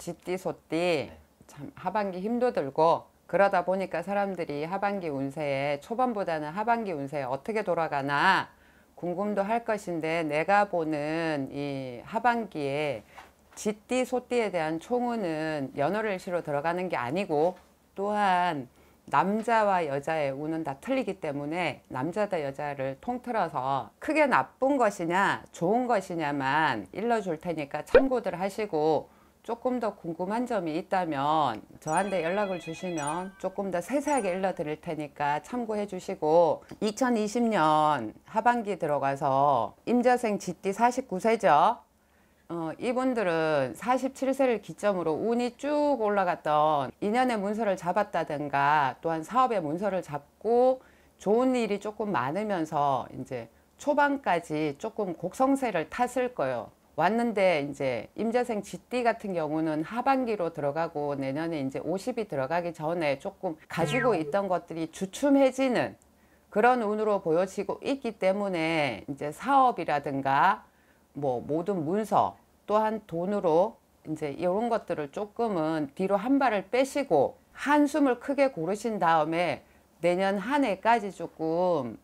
쥐띠소띠 네. 참 하반기 힘도 들고 그러다 보니까 사람들이 하반기 운세에 초반보다는 하반기 운세에 어떻게 돌아가나 궁금도 할 것인데 내가 보는 이 하반기에 쥐띠, 소띠에 대한 총우은연월를시어 들어가는 게 아니고 또한 남자와 여자의 운은 다 틀리기 때문에 남자 다 여자를 통틀어서 크게 나쁜 것이냐 좋은 것이냐만 일러줄 테니까 참고들 하시고 조금 더 궁금한 점이 있다면 저한테 연락을 주시면 조금 더 세세하게 일러드릴 테니까 참고해 주시고 2020년 하반기 들어가서 임자생 GT 49세죠. 어, 이분들은 47세를 기점으로 운이 쭉 올라갔던 인연의 문서를 잡았다든가 또한 사업의 문서를 잡고 좋은 일이 조금 많으면서 이제 초반까지 조금 곡성세를 탔을 거예요. 왔는데 이제 임자생 GD 같은 경우는 하반기로 들어가고 내년에 이제 50이 들어가기 전에 조금 가지고 음. 있던 것들이 주춤해지는 그런 운으로 보여지고 있기 때문에 이제 사업이라든가 뭐 모든 문서 또한 돈으로 이제 이런 것들을 조금은 뒤로 한 발을 빼시고 한숨을 크게 고르신 다음에 내년 한 해까지 조금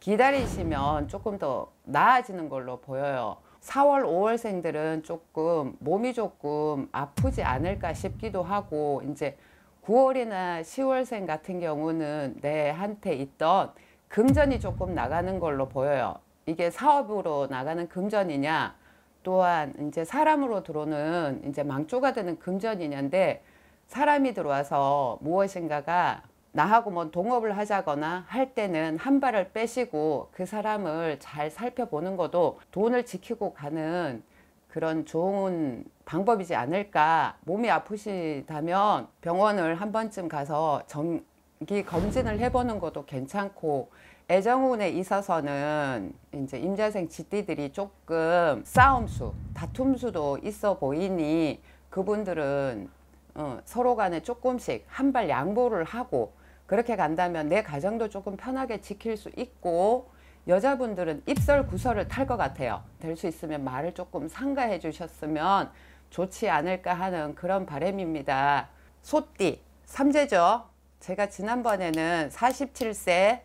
기다리시면 조금 더 나아지는 걸로 보여요. 4월5월생들은 조금 몸이 조금 아프지 않을까 싶기도 하고 이제 9월이나1 0월생 같은 경우는 내한테 있던 금전이 조금 나가는 걸로 보여요. 이게 사업으로 나가는 금전이냐 또한 이제 사람으로 들어오는 이제 망조가 되는 금전이냐인데 사람이 들어와서 무엇인가가 나하고 뭐 동업을 하자거나 할 때는 한 발을 빼시고 그 사람을 잘 살펴보는 것도 돈을 지키고 가는 그런 좋은 방법이지 않을까 몸이 아프시다면 병원을 한 번쯤 가서 정기 검진을 해보는 것도 괜찮고 애정운에 있어서는 이제 임자생 지띠들이 조금 싸움수 다툼수도 있어 보이니 그분들은 어, 서로 간에 조금씩 한 발 양보를 하고 그렇게 간다면 내 가정도 조금 편하게 지킬 수 있고 여자분들은 입설 구설을 탈 것 같아요. 될 수 있으면 말을 조금 상가해 주셨으면 좋지 않을까 하는 그런 바램입니다. 소띠, 삼재죠. 제가 지난번에는 47세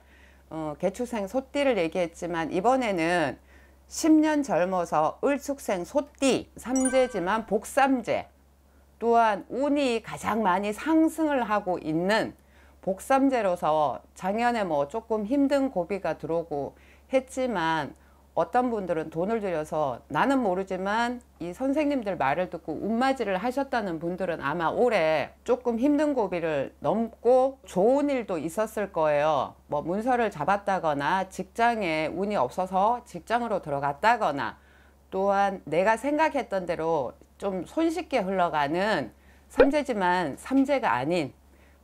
어, 개축생 소띠를 얘기했지만 이번에는 10년 젊어서 을축생 소띠, 삼재지만 복삼재 또한 운이 가장 많이 상승을 하고 있는 복삼제로서 작년에 뭐 조금 힘든 고비가 들어오고 했지만 어떤 분들은 돈을 들여서 나는 모르지만 이 선생님들 말을 듣고 운맞이를 하셨다는 분들은 아마 올해 조금 힘든 고비를 넘고 좋은 일도 있었을 거예요. 뭐 문서를 잡았다거나 직장에 운이 없어서 직장으로 들어갔다거나 또한 내가 생각했던 대로 좀 손쉽게 흘러가는 삼재지만 삼재가 아닌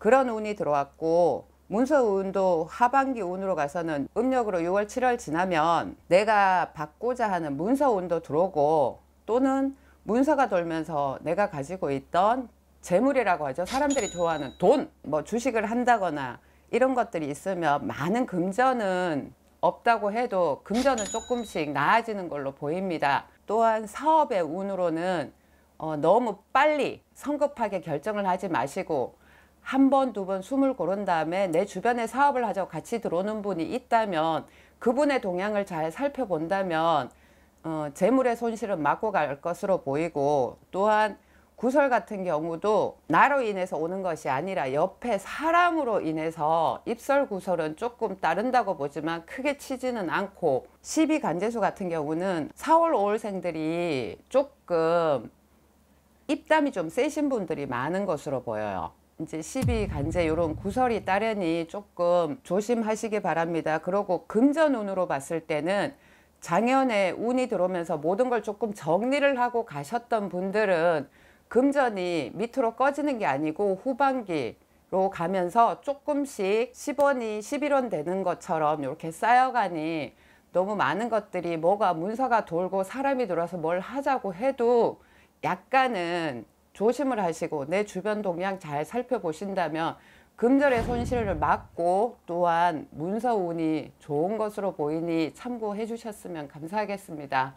그런 운이 들어왔고 문서운도 하반기 운으로 가서는 음력으로 6월 7월 지나면 내가 받고자 하는 문서운도 들어오고 또는 문서가 돌면서 내가 가지고 있던 재물이라고 하죠. 사람들이 좋아하는 돈, 뭐 주식을 한다거나 이런 것들이 있으면 많은 금전은 없다고 해도 금전은 조금씩 나아지는 걸로 보입니다. 또한 사업의 운으로는 어, 너무 빨리 성급하게 결정을 하지 마시고 한 번, 두 번 숨을 고른 다음에 내 주변에 사업을 하자고 같이 들어오는 분이 있다면 그분의 동향을 잘 살펴본다면 어, 재물의 손실은 막고 갈 것으로 보이고 또한 구설 같은 경우도 나로 인해서 오는 것이 아니라 옆에 사람으로 인해서 입설 구설은 조금 따른다고 보지만 크게 치지는 않고 12 간재수 같은 경우는 4월 5월생들이 조금 입담이 좀 세신 분들이 많은 것으로 보여요. 이제 시비 간제 이런 구설이 따르니 조금 조심하시기 바랍니다. 그러고 금전운으로 봤을 때는 작년에 운이 들어오면서 모든 걸 조금 정리를 하고 가셨던 분들은 금전이 밑으로 꺼지는 게 아니고 후반기로 가면서 조금씩 10원이 11원 되는 것처럼 이렇게 쌓여가니 너무 많은 것들이 뭐가 문서가 돌고 사람이 들어서 뭘 하자고 해도 약간은 조심을 하시고 내 주변 동향 잘 살펴보신다면 금절의 손실을 막고 또한 문서 운이 좋은 것으로 보이니 참고해 주셨으면 감사하겠습니다.